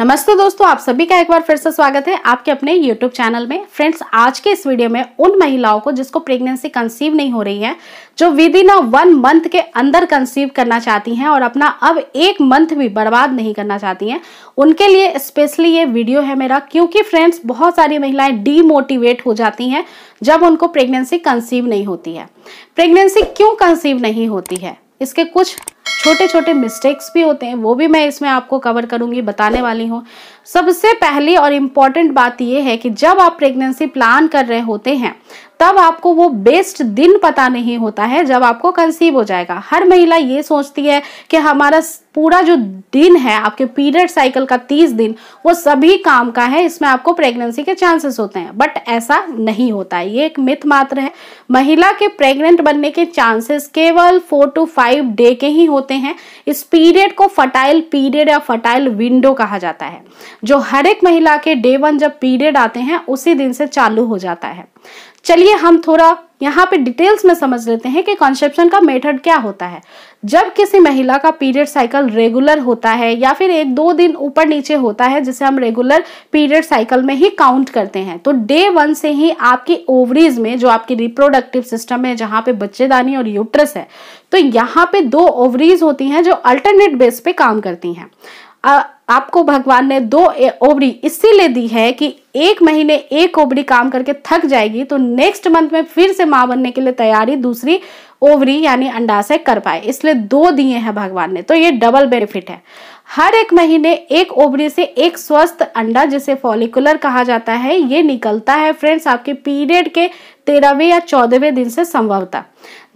नमस्ते दोस्तों आप सभी का एक बार फिर से स्वागत है आपके अपने YouTube चैनल में फ्रेंड्स आज के इस वीडियो में उन महिलाओं को जिसको प्रेगनेंसी कंसीव नहीं हो रही है जो within a one month के अंदर कंसीव करना चाहती हैं और अपना अब एक मंथ भी बर्बाद नहीं करना चाहती हैं उनके लिए स्पेशली ये वीडियो है मेरा क्योंकि फ्रेंड्स बहुत सारी महिलाएं डीमोटिवेट हो जाती हैं जब उनको प्रेगनेंसी कंसीव नहीं होती है प्रेगनेंसी क्यों कंसीव नहीं होती है इसके कुछ छोटे छोटे मिस्टेक्स भी होते हैं वो भी मैं इसमें आपको कवर करूंगी बताने वाली हूँ सबसे पहली और इम्पॉर्टेंट बात यह है कि जब आप प्रेगनेंसी प्लान कर रहे होते हैं तब आपको वो बेस्ट दिन पता नहीं होता है जब आपको कंसीव हो जाएगा हर महिला ये सोचती है कि हमारा पूरा जो दिन है आपके पीरियड साइकिल का तीस दिन वो सभी काम का है इसमें आपको प्रेगनेंसी के चांसेस होते हैं बट ऐसा नहीं होता है ये एक मिथ मात्र है महिला के प्रेग्नेंट बनने के चांसेस केवल फोर टू फाइव डे के ही होते हैं इस पीरियड को फर्टाइल पीरियड या फर्टाइल विंडो कहा जाता है जो हर एक महिला के डे वन जब पीरियड आते हैं उसी दिन से चालू हो जाता है चलिए हम थोड़ा यहाँ पे डिटेल्स में समझ लेते हैं कि कॉन्सेप्शन का मेथड क्या होता है जब किसी महिला का पीरियड साइकिल रेगुलर होता है या फिर एक दो दिन ऊपर नीचे होता है जिसे हम रेगुलर पीरियड साइकिल में ही काउंट करते हैं तो डे वन से ही आपकी ओवरीज में जो आपकी रिप्रोडक्टिव सिस्टम है जहाँ पे बच्चेदानी और यूट्रस है तो यहाँ पे दो ओवरीज होती हैं जो अल्टरनेट बेस पे काम करती हैं आपको भगवान ने दो ओबरी इसीलिए दी है कि एक महीने एक ओबरी काम करके थक जाएगी तो नेक्स्ट मंथ में फिर से माँ बनने के लिए तैयारी दूसरी ओवरी यानी अंडाशय कर पाए इसलिए दो दिए हैं भगवान ने तो ये डबल बेनिफिट है हर एक महीने एक ओवरी से एक स्वस्थ अंडा जिसे फॉलिकुलर कहा जाता है ये निकलता है फ्रेंड्स आपके पीरियड के तेरहवें या चौदहवें दिन से संभवतः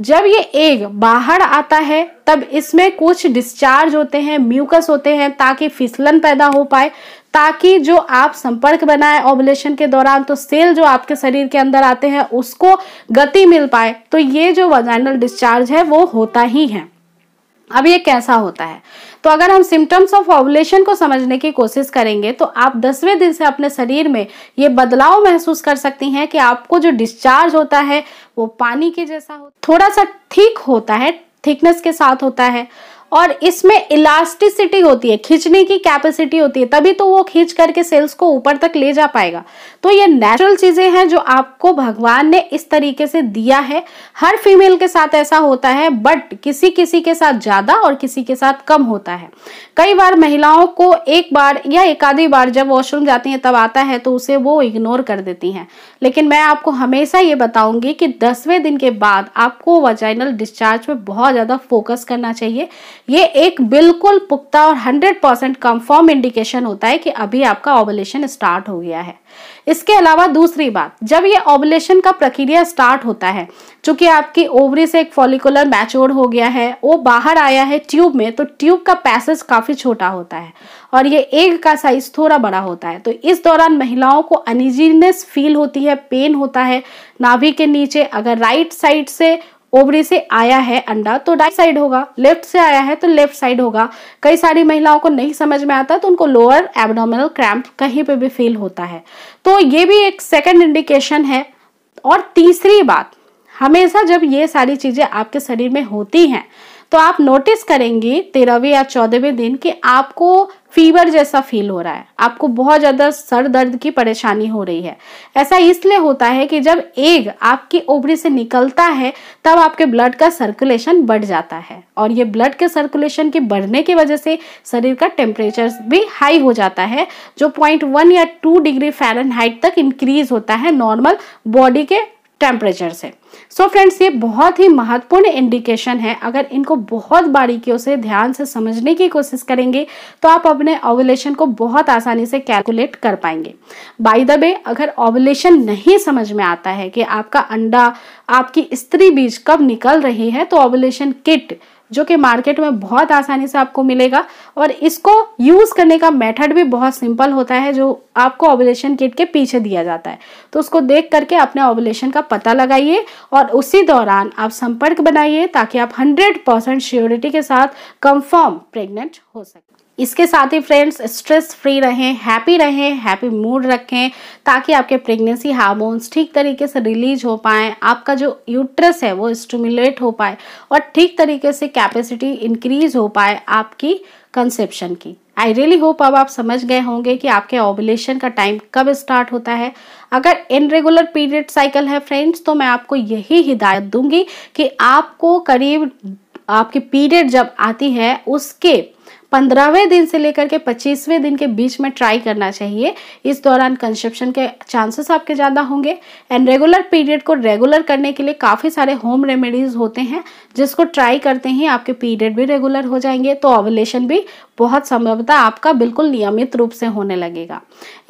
जब ये एग बाहर आता है तब इसमें कुछ डिस्चार्ज होते हैं म्यूकस होते हैं ताकि फिसल फिसलन पैदा हो पाए ताकि जो आप संपर्क बनाए ओवलेशन के दौरान तो सेल जो आपके शरीर के अंदर आते हैं उसको गति मिल पाए तो ये जो वजाइनल डिस्चार्ज है वो होता ही है अब ये कैसा होता है तो अगर हम सिम्टम्स ऑफ ओवलेशन को समझने की कोशिश करेंगे तो आप दसवें दिन से अपने शरीर में ये बदलाव महसूस कर सकती हैं कि आपको जो डिस्चार्ज होता है वो पानी के जैसा हो थोड़ा सा ठीक होता है थिकनेस के साथ होता है और इसमें इलास्टिसिटी होती है खींचने की कैपेसिटी होती है तभी तो वो खींच करके सेल्स को ऊपर तक ले जा पाएगा तो ये नेचुरल चीज़ें हैं जो आपको भगवान ने इस तरीके से दिया है हर फीमेल के साथ ऐसा होता है बट किसी किसी के साथ ज़्यादा और किसी के साथ कम होता है कई बार महिलाओं को एक बार या एक आधी बार जब वॉशरूम जाती हैं तब आता है तो उसे वो इग्नोर कर देती हैं लेकिन मैं आपको हमेशा ये बताऊंगी कि दसवें दिन के बाद आपको वजाइनल डिस्चार्ज पर बहुत ज़्यादा फोकस करना चाहिए ये एक बिल्कुल पुख्ता और 100 परसेंट कंफर्म इंडिकेशन होता है कि अभी आपका ओबलेशन स्टार्ट हो गया है इसके अलावा दूसरी बात जब ये ओबलेशन का प्रक्रिया स्टार्ट होता है चूंकि आपकी ओवरी से एक फॉलिकुलर मैचोर हो गया है वो बाहर आया है ट्यूब में तो ट्यूब का पैसेज काफ़ी छोटा होता है और ये एग का साइज थोड़ा बड़ा होता है तो इस दौरान महिलाओं को अनिजीनेस फील होती है पेन होता है नाभि के नीचे अगर राइट साइड से ओवरी से आया है अंडा तो राइट साइड होगा लेफ्ट से आया है तो लेफ्ट साइड होगा कई सारी महिलाओं को नहीं समझ में आता तो उनको लोअर एबडोमिनल क्रैम्प कहीं पे भी फील होता है तो ये भी एक सेकेंड इंडिकेशन है और तीसरी बात हमेशा जब ये सारी चीज़ें आपके शरीर में होती हैं तो आप नोटिस करेंगे तेरहवें या चौदहवें दिन कि आपको फीवर जैसा फील हो रहा है आपको बहुत ज़्यादा सर दर्द की परेशानी हो रही है ऐसा इसलिए होता है कि जब एग आपकी ओबरी से निकलता है तब आपके ब्लड का सर्कुलेशन बढ़ जाता है और ये ब्लड के सर्कुलेशन के बढ़ने की वजह से शरीर का टेम्परेचर भी हाई हो जाता है जो पॉइंट वन या टू डिग्री फ़ारेनहाइट तक इंक्रीज होता है नॉर्मल बॉडी के टेम्परेचर से सो so फ्रेंड्स ये बहुत ही महत्वपूर्ण इंडिकेशन है अगर इनको बहुत बारीकियों से ध्यान से समझने की कोशिश करेंगे तो आप अपने ओवुलेशन को बहुत आसानी से कैलकुलेट कर पाएंगे बाई द वे अगर ओवुलेशन नहीं समझ में आता है कि आपका अंडा आपकी स्त्री बीज कब निकल रही है तो ओवुलेशन किट जो कि मार्केट में बहुत आसानी से आपको मिलेगा और इसको यूज़ करने का मेथड भी बहुत सिंपल होता है जो आपको ऑबलेशन किट के पीछे दिया जाता है तो उसको देख करके अपने ऑबलेशन का पता लगाइए और उसी दौरान आप संपर्क बनाइए ताकि आप हंड्रेड परसेंट श्योरिटी के साथ कंफर्म प्रेग्नेंट हो सकें इसके साथ ही फ्रेंड्स स्ट्रेस फ्री रहें हैप्पी रहें हैप्पी मूड रखें ताकि आपके प्रेगनेंसी हार्मोन्स ठीक तरीके से रिलीज हो पाएँ आपका जो यूट्रस है वो स्टूमुलेट हो पाए और ठीक तरीके से कैपेसिटी इंक्रीज हो पाए आपकी कंसेप्शन की आई रियली होप अब आप समझ गए होंगे कि आपके ओबुलेशन का टाइम कब स्टार्ट होता है अगर इनरेगुलर पीरियड साइकिल है फ्रेंड्स तो मैं आपको यही हिदायत दूंगी कि आपको करीब आपकी पीरियड जब आती है उसके पंद्रहवें दिन से लेकर के पच्चीसवें दिन के बीच में ट्राई करना चाहिए इस दौरान कंसेप्शन के चांसेस आपके ज़्यादा होंगे एंड रेगुलर पीरियड को रेगुलर करने के लिए काफ़ी सारे होम रेमेडीज़ होते हैं जिसको ट्राई करते ही आपके पीरियड भी रेगुलर हो जाएंगे तो ऑवलेशन भी बहुत संभवतः आपका बिल्कुल नियमित रूप से होने लगेगा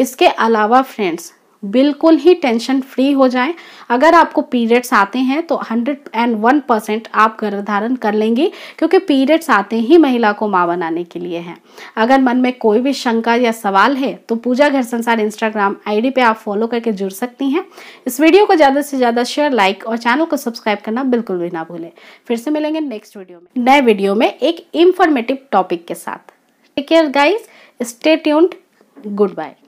इसके अलावा फ्रेंड्स बिल्कुल ही टेंशन फ्री हो जाएं अगर आपको पीरियड्स आते हैं तो हंड्रेड एंड वन परसेंट आप गर्भ धारण कर लेंगी क्योंकि पीरियड्स आते ही महिला को माँ बनाने के लिए हैं अगर मन में कोई भी शंका या सवाल है तो पूजा घर संसार इंस्टाग्राम आईडी पे आप फॉलो करके जुड़ सकती हैं इस वीडियो को ज़्यादा से ज़्यादा शेयर लाइक और चैनल को सब्सक्राइब करना बिल्कुल भी ना भूलें फिर से मिलेंगे नेक्स्ट वीडियो में नए वीडियो में एक इंफॉर्मेटिव टॉपिक के साथ take care guys stay tuned good bye